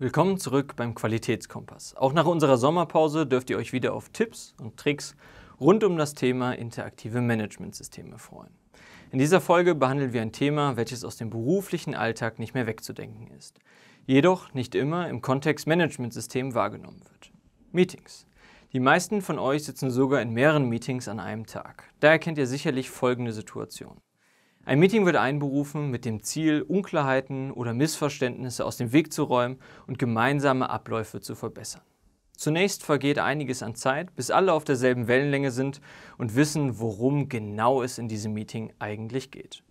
Willkommen zurück beim Qualitätskompass. Auch nach unserer Sommerpause dürft ihr euch wieder auf Tipps und Tricks rund um das Thema interaktive Managementsysteme freuen. In dieser Folge behandeln wir ein Thema, welches aus dem beruflichen Alltag nicht mehr wegzudenken ist, jedoch nicht immer im Kontext Managementsystem wahrgenommen wird. Meetings. Die meisten von euch sitzen sogar in mehreren Meetings an einem Tag. Daher kennt ihr sicherlich folgende Situation. Ein Meeting wird einberufen mit dem Ziel, Unklarheiten oder Missverständnisse aus dem Weg zu räumen und gemeinsame Abläufe zu verbessern. Zunächst vergeht einiges an Zeit, bis alle auf derselben Wellenlänge sind und wissen, worum genau es in diesem Meeting eigentlich geht.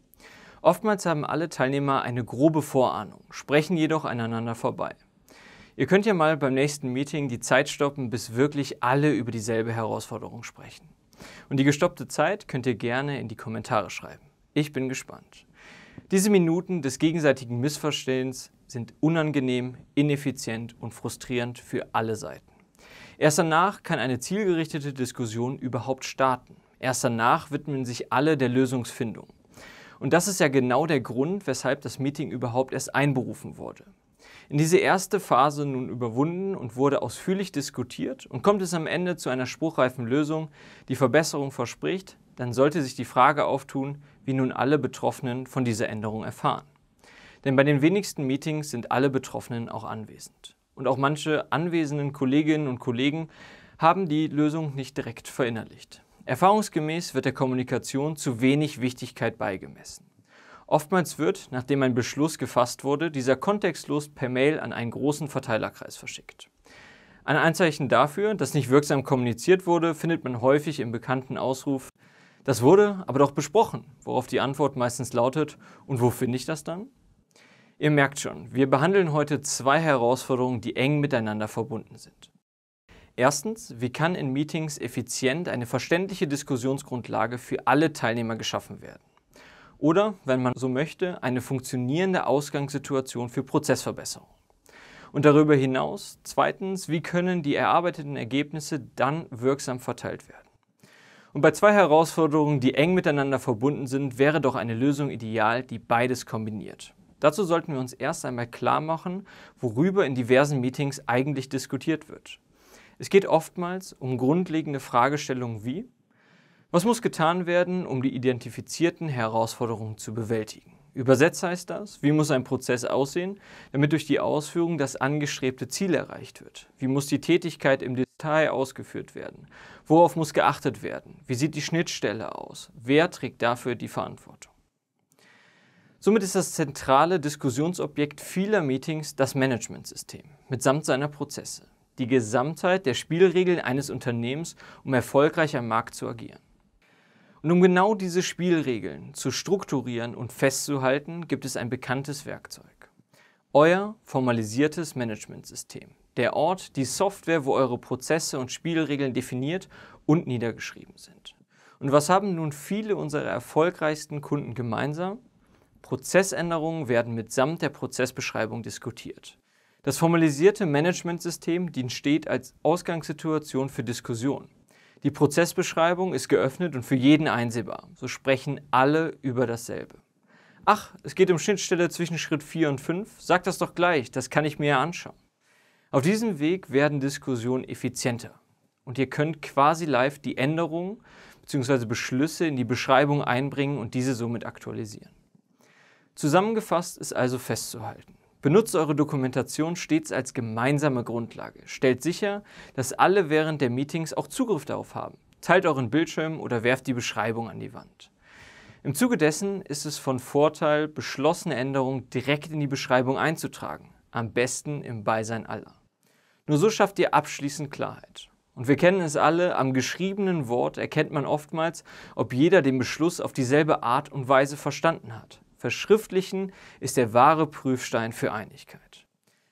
Oftmals haben alle Teilnehmer eine grobe Vorahnung, sprechen jedoch aneinander vorbei. Ihr könnt ja mal beim nächsten Meeting die Zeit stoppen, bis wirklich alle über dieselbe Herausforderung sprechen. Und die gestoppte Zeit könnt ihr gerne in die Kommentare schreiben. Ich bin gespannt. Diese Minuten des gegenseitigen Missverstehens sind unangenehm, ineffizient und frustrierend für alle Seiten. Erst danach kann eine zielgerichtete Diskussion überhaupt starten. Erst danach widmen sich alle der Lösungsfindung. Und das ist ja genau der Grund, weshalb das Meeting überhaupt erst einberufen wurde. In diese erste Phase nun überwunden und wurde ausführlich diskutiert und kommt es am Ende zu einer spruchreifen Lösung, die Verbesserung verspricht, dann sollte sich die Frage auftun, wie nun alle Betroffenen von dieser Änderung erfahren. Denn bei den wenigsten Meetings sind alle Betroffenen auch anwesend. Und auch manche anwesenden Kolleginnen und Kollegen haben die Lösung nicht direkt verinnerlicht. Erfahrungsgemäß wird der Kommunikation zu wenig Wichtigkeit beigemessen. Oftmals wird, nachdem ein Beschluss gefasst wurde, dieser kontextlos per Mail an einen großen Verteilerkreis verschickt. Ein Anzeichen dafür, dass nicht wirksam kommuniziert wurde, findet man häufig im bekannten Ausruf das wurde aber doch besprochen, worauf die Antwort meistens lautet, und wo finde ich das dann? Ihr merkt schon, wir behandeln heute zwei Herausforderungen, die eng miteinander verbunden sind. Erstens, wie kann in Meetings effizient eine verständliche Diskussionsgrundlage für alle Teilnehmer geschaffen werden? Oder, wenn man so möchte, eine funktionierende Ausgangssituation für Prozessverbesserung. Und darüber hinaus, zweitens, wie können die erarbeiteten Ergebnisse dann wirksam verteilt werden? Und bei zwei Herausforderungen, die eng miteinander verbunden sind, wäre doch eine Lösung ideal, die beides kombiniert. Dazu sollten wir uns erst einmal klar machen, worüber in diversen Meetings eigentlich diskutiert wird. Es geht oftmals um grundlegende Fragestellungen wie, was muss getan werden, um die identifizierten Herausforderungen zu bewältigen? Übersetzt heißt das, wie muss ein Prozess aussehen, damit durch die Ausführung das angestrebte Ziel erreicht wird? Wie muss die Tätigkeit im Textei ausgeführt werden? Worauf muss geachtet werden? Wie sieht die Schnittstelle aus? Wer trägt dafür die Verantwortung? Somit ist das zentrale Diskussionsobjekt vieler Meetings das Managementsystem mitsamt seiner Prozesse, die Gesamtheit der Spielregeln eines Unternehmens, um erfolgreich am Markt zu agieren. Und um genau diese Spielregeln zu strukturieren und festzuhalten, gibt es ein bekanntes Werkzeug. Euer formalisiertes Managementsystem, der Ort, die Software, wo eure Prozesse und Spielregeln definiert und niedergeschrieben sind. Und was haben nun viele unserer erfolgreichsten Kunden gemeinsam? Prozessänderungen werden mitsamt der Prozessbeschreibung diskutiert. Das formalisierte Managementsystem dient stets als Ausgangssituation für Diskussionen. Die Prozessbeschreibung ist geöffnet und für jeden einsehbar. So sprechen alle über dasselbe. Ach, es geht um Schnittstelle zwischen Schritt 4 und 5? Sag das doch gleich, das kann ich mir ja anschauen. Auf diesem Weg werden Diskussionen effizienter und ihr könnt quasi live die Änderungen bzw. Beschlüsse in die Beschreibung einbringen und diese somit aktualisieren. Zusammengefasst ist also festzuhalten. Benutzt eure Dokumentation stets als gemeinsame Grundlage. Stellt sicher, dass alle während der Meetings auch Zugriff darauf haben. Teilt euren Bildschirm oder werft die Beschreibung an die Wand. Im Zuge dessen ist es von Vorteil, beschlossene Änderungen direkt in die Beschreibung einzutragen am besten im Beisein aller. Nur so schafft ihr abschließend Klarheit. Und wir kennen es alle, am geschriebenen Wort erkennt man oftmals, ob jeder den Beschluss auf dieselbe Art und Weise verstanden hat. Verschriftlichen ist der wahre Prüfstein für Einigkeit.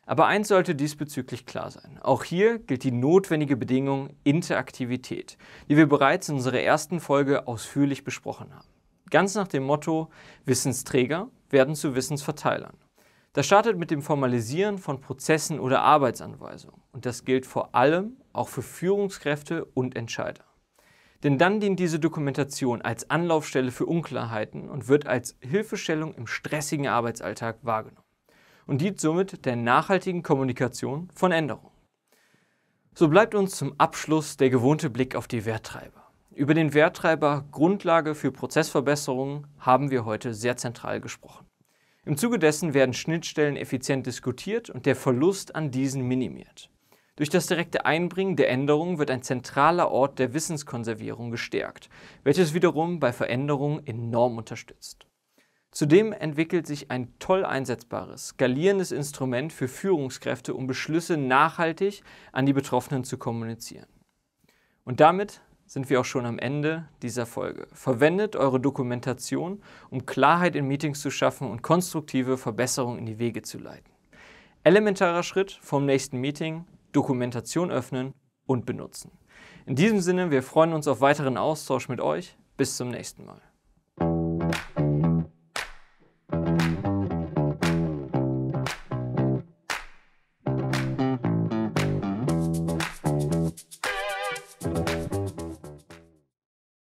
Aber eins sollte diesbezüglich klar sein. Auch hier gilt die notwendige Bedingung Interaktivität, die wir bereits in unserer ersten Folge ausführlich besprochen haben. Ganz nach dem Motto Wissensträger werden zu Wissensverteilern. Das startet mit dem Formalisieren von Prozessen oder Arbeitsanweisungen. Und das gilt vor allem auch für Führungskräfte und Entscheider. Denn dann dient diese Dokumentation als Anlaufstelle für Unklarheiten und wird als Hilfestellung im stressigen Arbeitsalltag wahrgenommen und dient somit der nachhaltigen Kommunikation von Änderungen. So bleibt uns zum Abschluss der gewohnte Blick auf die Werttreiber. Über den Werttreiber Grundlage für Prozessverbesserungen haben wir heute sehr zentral gesprochen. Im Zuge dessen werden Schnittstellen effizient diskutiert und der Verlust an diesen minimiert. Durch das direkte Einbringen der Änderungen wird ein zentraler Ort der Wissenskonservierung gestärkt, welches wiederum bei Veränderungen enorm unterstützt. Zudem entwickelt sich ein toll einsetzbares, skalierendes Instrument für Führungskräfte, um Beschlüsse nachhaltig an die Betroffenen zu kommunizieren. Und damit sind wir auch schon am Ende dieser Folge. Verwendet eure Dokumentation, um Klarheit in Meetings zu schaffen und konstruktive Verbesserungen in die Wege zu leiten. Elementarer Schritt vom nächsten Meeting, Dokumentation öffnen und benutzen. In diesem Sinne, wir freuen uns auf weiteren Austausch mit euch. Bis zum nächsten Mal.